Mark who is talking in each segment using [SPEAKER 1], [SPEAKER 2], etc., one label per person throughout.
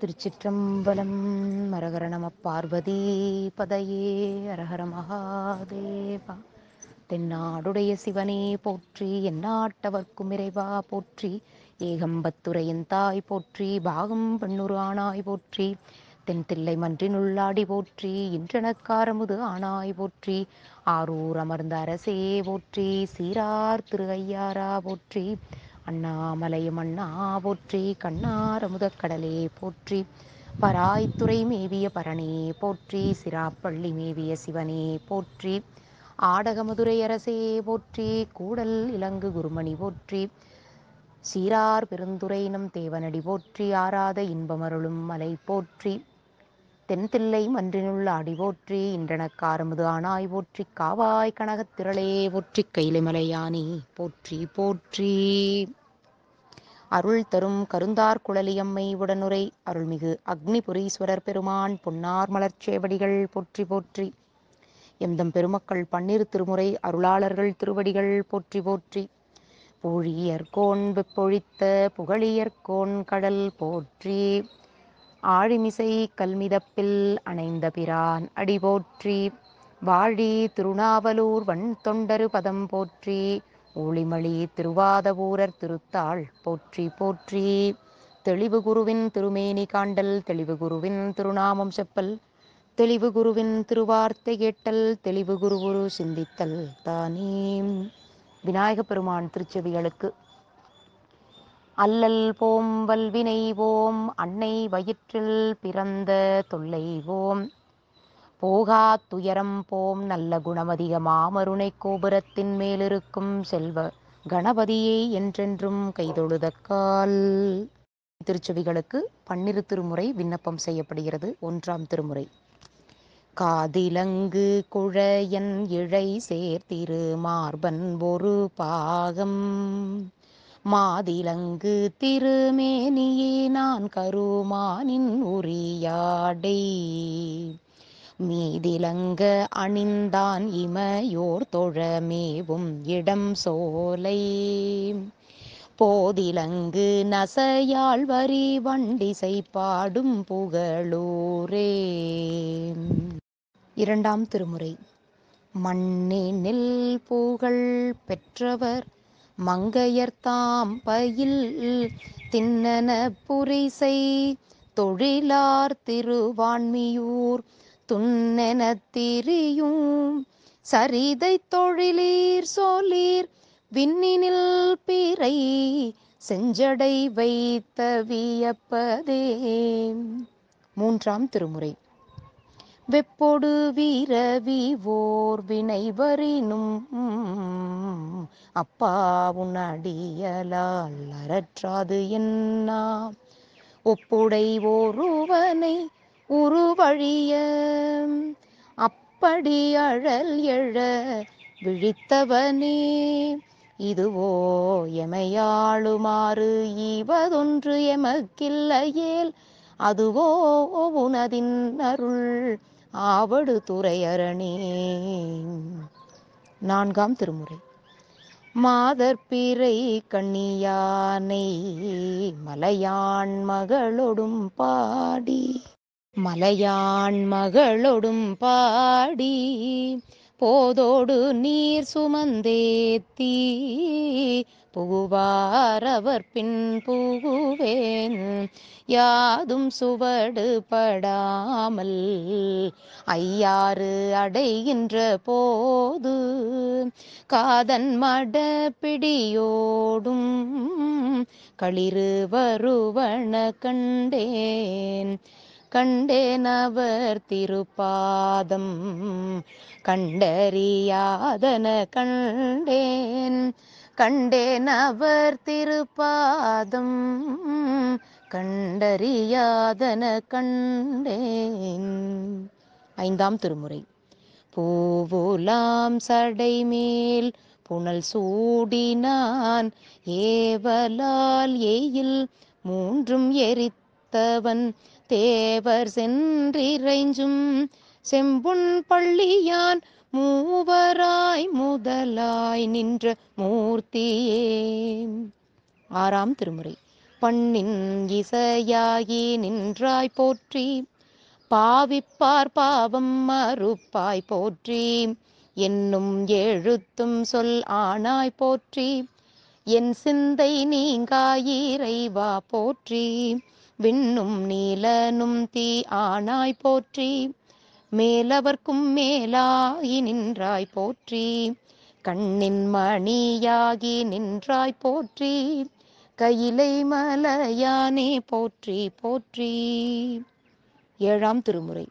[SPEAKER 1] திருச்சிற்றம்பலம் அரகர நம பார்வதி பதையே அரகர மகாதேவா தென்னாடுடைய சிவனே போற்றி எந்நாட்டவர்க்கும் இறைவா போற்றி ஏகம்பத்துரையின் தாய் போற்றி பாகம் பெண்ணுரு ஆனாய் போற்றி தென் தில்லை மன்றின் உள்ளாடி போற்றி இன்றனக்காரமுது ஆனாய் போற்றி ஆரூர் அமர்ந்த அரசே போற்றி சீரார் திரு ஐயாரா போற்றி அண்ணாமலையும் அண்ணா போற்றி கண்ணார முதற்கடலே போற்றி பராய்த்துறை மேவிய பரணே போற்றி சிராப்பள்ளி மேவிய சிவனே போற்றி ஆடகமதுரை அரசே போற்றி கூடல் இலங்கு குருமணி போற்றி சீரார் பெருந்துரையினம் தேவனடி போற்றி ஆராத இன்பமருளும் மலை போற்றி தென்தில்லை மன்றினுள் ஆடி போற்றி இன்றனக்காரமுது ஆனாய் போற்றி காவாய் திரளே போற்றி கைலைமலையானி போற்றி போற்றி அருள் தரும் கருந்தார் குழலியம்மை உடனுரை அருள்மிகு அக்னிபுரீஸ்வரர் பெருமான் பொன்னார் மலர்ச்சேவடிகள் போற்றி போற்றி எம்தம் பெருமக்கள் பன்னிரு திருமுறை அருளாளர்கள் திருவடிகள் போற்றி போற்றி பூழியர்கோன் பொழித்த புகழியர்கோன் கடல் போற்றி ஆழிமிசை கல்மிதப்பில் அணைந்த பிரான் அடி போற்றி வாழி திருநாவலூர் வன் தொண்டரு பதம் போற்றி ஒளிமளி திருவாதபூரர் திருத்தாள் போற்றி போற்றி தெளிவு குருவின் திருமேனி காண்டல் தெளிவு குருவின் திருநாமம் செப்பல் தெளிவு குருவின் திருவார்த்தை கேட்டல் தெளிவு குரு சிந்தித்தல் தானே விநாயக பெருமான் திருச்செவிகளுக்கு அல்லல் போம் வல்வினைவோம் அன்னை வயிற்றில் பிறந்த தொல்லைவோம் போகா துயரம் போம் நல்ல குணமதிக மாமருணை கோபுரத்தின் மேலிருக்கும் செல்வ கணபதியை என்றென்றும் கைதொழுதக்கால் திருச்செவிகளுக்கு பன்னிரு திருமுறை விண்ணப்பம் செய்யப்படுகிறது ஒன்றாம் திருமுறை காதிலங்கு குழையன் இழை சேர்த்திரு மார்பன் ஒரு பாகம் மாதிலங்கு திருமேனியே நான் கருமானின் உரியாடை மீதிலங்க அணிந்தான் இமையோர் தொழமேவும் இடம் சோலை போதிலங்கு நசையாள் வரி வண்டிசை பாடும் புகழூரே இரண்டாம் திருமுறை மண்ணினில் புகழ் பெற்றவர் மங்கையர்தாம் பயில் தின்னன புரிசை தொழிலார் திருவான்மியூர் துண்ணென திரியும் சரிதை தொழிலீர் சோலீர் விண்ணினில் பிறை செஞ்சடை வைத்த வியப்பதே மூன்றாம் திருமுறை வெப்பொடு வீரவி ஓர் வினைவரினும் உன் அடியலால் அறற்றாது என்ன ஒப்புடை ஓருவனை உருவழிய அப்படி அழல் எழ விழித்தவனே இதுவோ எமையாளுமாறு இவதொன்று எமக்கில்லையேல் அதுவோ உனதின் அருள் ஆவடு துறையரணே நான்காம் திருமுறை பிறை கண்ணியானை மலையான் மகளொடும் பாடி மலையான் மகளொடும் பாடி போதோடு நீர் சுமந்தேத்தி புகுவார் அவர் பின் புகுவேன் யாதும் சுவடு படாமல் ஐயாறு அடைகின்ற போது காதன் மட பிடியோடும் களிறு வருவன கண்டேன் கண்டேன் அவர் திருப்பாதம் கண்டறியாதன கண்டேன் கண்டேன் அவர் திருப்பாதம் கண்டறியாதன கண்டேன் ஐந்தாம் திருமுறை பூவுலாம் சடைமேல் புனல் சூடினான் ஏவலால் ஏயில் மூன்றும் எரித்து பார்த்தவன் தேவர் சென்றிரைஞ்சும் செம்புண் பள்ளியான் மூவராய் முதலாய் நின்ற மூர்த்தியே ஆறாம் திருமுறை பண்ணின் இசையாகி நின்றாய் போற்றி பாவிப்பார் பாவம் மறுப்பாய் போற்றி என்னும் எழுத்தும் சொல் ஆனாய் போற்றி என் சிந்தை நீங்காயிரைவா போற்றி விண்ணும் நீலனும் தீ ஆனாய் போற்றி மேலவர்க்கும் மேலாகி நின்றாய் போற்றி கண்ணின் மணியாகி நின்றாய் போற்றி கையிலை மலையானே போற்றி போற்றி ஏழாம் திருமுறை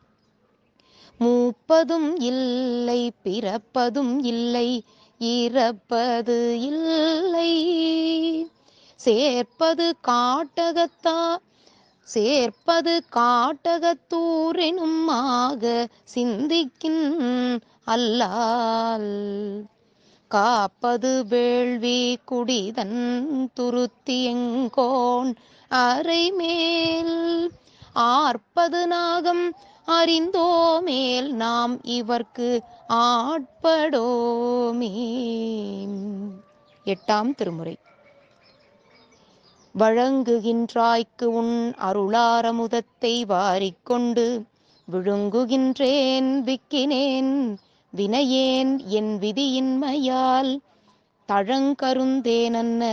[SPEAKER 1] மூப்பதும் இல்லை பிறப்பதும் இல்லை இறப்பது இல்லை சேர்ப்பது காட்டகத்தா சேர்ப்பது காட்டகத்தூரெனுமாக சிந்திக்கின் அல்லால் காப்பது வேள்வி குடிதன் துருத்தியங்கோன் அரைமேல் ஆர்ப்பது நாகம் அறிந்தோ மேல் நாம் இவர்க்கு ஆட்படோமே எட்டாம் திருமுறை வழங்குகின்றாய்க்கு உன் அருளாரமுதத்தை வாரிக்கொண்டு விழுங்குகின்றேன் விக்கினேன் வினையேன் என் விதியின்மையால் தழங்கருந்தேனன்ன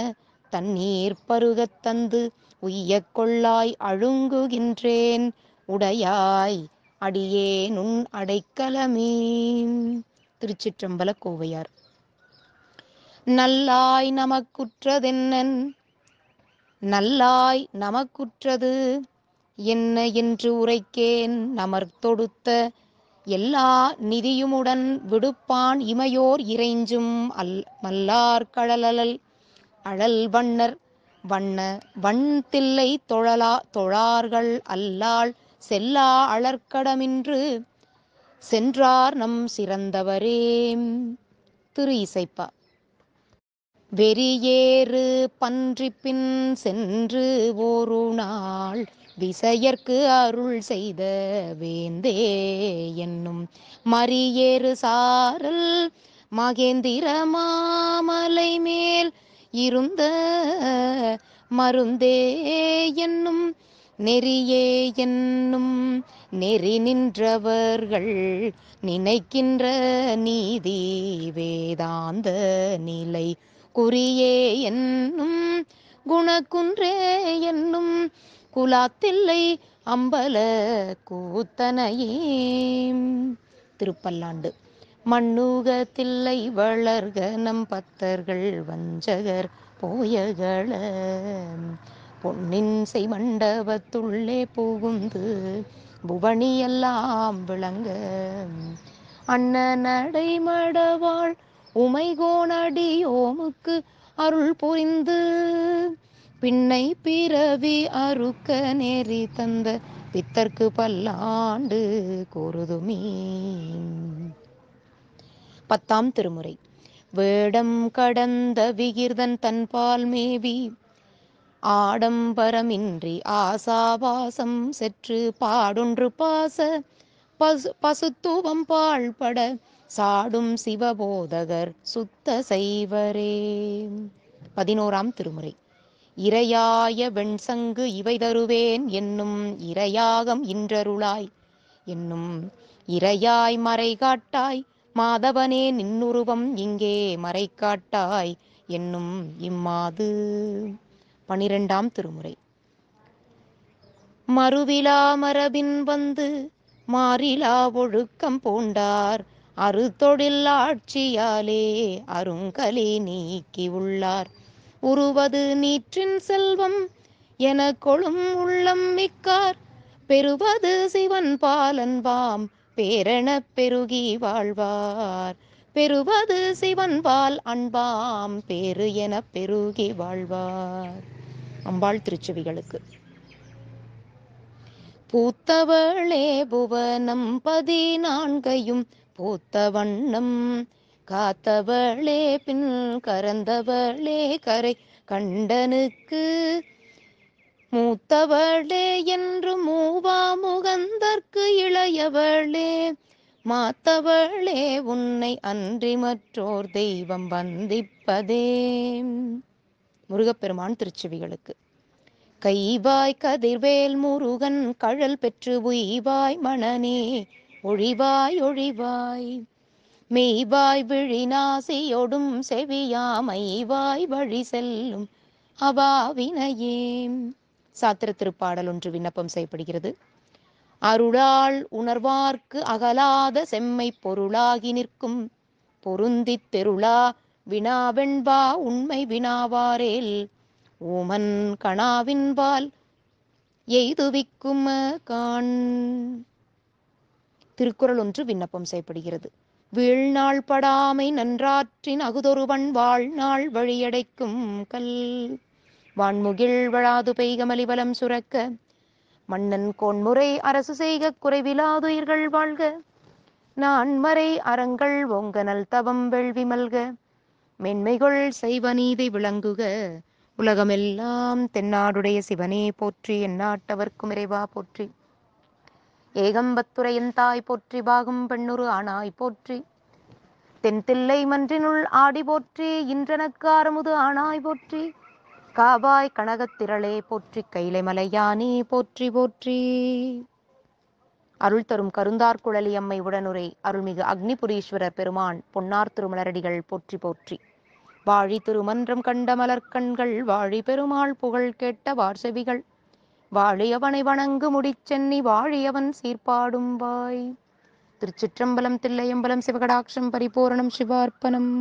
[SPEAKER 1] தண்ணீர் பருகத் தந்து உய்ய கொள்ளாய் அழுங்குகின்றேன் உடையாய் அடியே நுண் அடைக்கலமீன் திருச்சிற்றம்பல கோவையார் நல்லாய் நமக்குற்றதென்னன் நல்லாய் நமக்குற்றது என்ன என்று உரைக்கேன் நமர் தொடுத்த எல்லா நிதியுமுடன் விடுப்பான் இமையோர் இறைஞ்சும் அல் மல்லார் கழலல் அழல் வண்ணர் வண்ண வண் தில்லை தொழலா தொழார்கள் அல்லாள் செல்லா அழற்கடமின்று சென்றார் நம் சிறந்தவரே திரு இசைப்பா வெறியேறு பன்றிப்பின் சென்று ஒரு நாள் விசையர்க்கு அருள் செய்த வேந்தே என்னும் மரியேறு சாரல் மகேந்திர மாமலை மேல் இருந்த மருந்தே என்னும் நெறியே என்னும் நெறி நின்றவர்கள் நினைக்கின்ற நீதி வேதாந்த நிலை குறியே என்னும் குணக்குன்றே என்னும் குலாத்தில்லை அம்பல கூத்தனையே திருப்பல்லாண்டு மண்ணுகத்தில்லை வளர்க நம் பத்தர்கள் வஞ்சகர் போயகள பொன்னின் செய் மண்டபத்துள்ளே புகுந்து புவனியெல்லாம் விளங்க அண்ணன் நடைமடவாள் உமைகோணடி ஓமுக்கு அருள் புரிந்து பின்னை பிறவி அறுக்க நெறி தந்த பித்தர்க்கு பல்லாண்டு கூறுதுமே பத்தாம் திருமுறை வேடம் கடந்த விகிர்தன் தன்பால் மேவி ஆடம்பரமின்றி ஆசாபாசம் செற்று பாடொன்று பாச பசு பசுத்துவம் பாழ்பட சாடும் சிவபோதகர் சுத்த செய்வரே பதினோராம் திருமுறை இரையாய வெண்சங்கு இவை தருவேன் என்னும் இரையாகம் இன்றருளாய் என்னும் இரையாய் மறை காட்டாய் மாதவனே நின்னுருவம் இங்கே மறை காட்டாய் என்னும் இம்மாது பனிரெண்டாம் திருமுறை மறுவிழா மரபின் வந்து மாறிலா ஒழுக்கம் பூண்டார் தொழில் ஆட்சியாலே அருங்கலி நீக்கி உள்ளார் உருவது நீற்றின் செல்வம் என கொழும் உள்ளம் மிக்கார் பெறுவது சிவன் பாலன்பாம் பேரண பெருகி வாழ்வார் பெறுவது சிவன்பால் அன்பாம் பேரு என பெருகி வாழ்வார் அம்பாள் திருச்சுவிகளுக்கு பூத்தவளே புவனம் பதினான்கையும் பூத்த வண்ணம் காத்தவளே பின் கரந்தவளே கரை கண்டனுக்கு மூத்தவளே என்று மூவா முகந்தற்கு இளையவளே மாத்தவளே உன்னை அன்றி மற்றோர் தெய்வம் வந்திப்பதே முருகப்பெருமான் திருச்செவிகளுக்கு கைவாய் கதிர்வேல் முருகன் கழல் பெற்று உய்வாய் மணனே ஒழிவாய் ஒழிவாய் மெய்வாய் விழிநாசியொடும் செவியாமைவாய் வழி செல்லும் அபாவினையேம் சாத்திர திருப்பாடல் ஒன்று விண்ணப்பம் செய்யப்படுகிறது அருளால் உணர்வார்க்கு அகலாத செம்மை பொருளாகி நிற்கும் பொருந்தி தெருளா வினாவெண்பா உண்மை வினாவாரேல் ஓமன் கணாவின்பால் எய்துவிக்கும் கான் திருக்குறள் ஒன்று விண்ணப்பம் செய்யப்படுகிறது வீழ்நாள் படாமை நன்றாற்றின் அகுதொருவன் வாழ்நாள் வழியடைக்கும் கல் வான்முகில் வழாது பெய்கமலி வலம் சுரக்க மன்னன் கோன்முறை அரசு செய்க குறைவிலாதுயிர்கள் வாழ்க நான் மறை அறங்கள் ஓங்கனல் தவம் வெள்வி மல்க மென்மைகள் செய்வ விளங்குக உலகமெல்லாம் தென்னாடுடைய சிவனே போற்றி நாட்டவர்க்கும் இறைவா போற்றி ஏகம்பத்துரையன் தாய் போற்றி பாகும் பெண்ணுரு ஆனாய் போற்றி தென்தில்லை மன்றினுள் ஆடி போற்றி இன்றனக்கு அறமுது ஆனாய் போற்றி காபாய் கனகத்திரளே போற்றி மலையானே போற்றி போற்றி அருள் தரும் கருந்தார் குழலி அம்மை உடனுரை அருள்மிகு அக்னிபுரீஸ்வரர் பெருமான் பொன்னார் திருமலரடிகள் போற்றி போற்றி வாழி திருமன்றம் கண்ட மலர்கண்கள் வாழி பெருமாள் புகழ் கேட்ட வார்செவிகள் வாழியவனை வணங்கு முடிச்சென்னி வாழியவன் சீர்பாடும் வாய் திருச்சிற்றம்பலம் தில்லையம்பலம் சிவகடாட்சம் பரிபூரணம் சிவார்ப்பணம்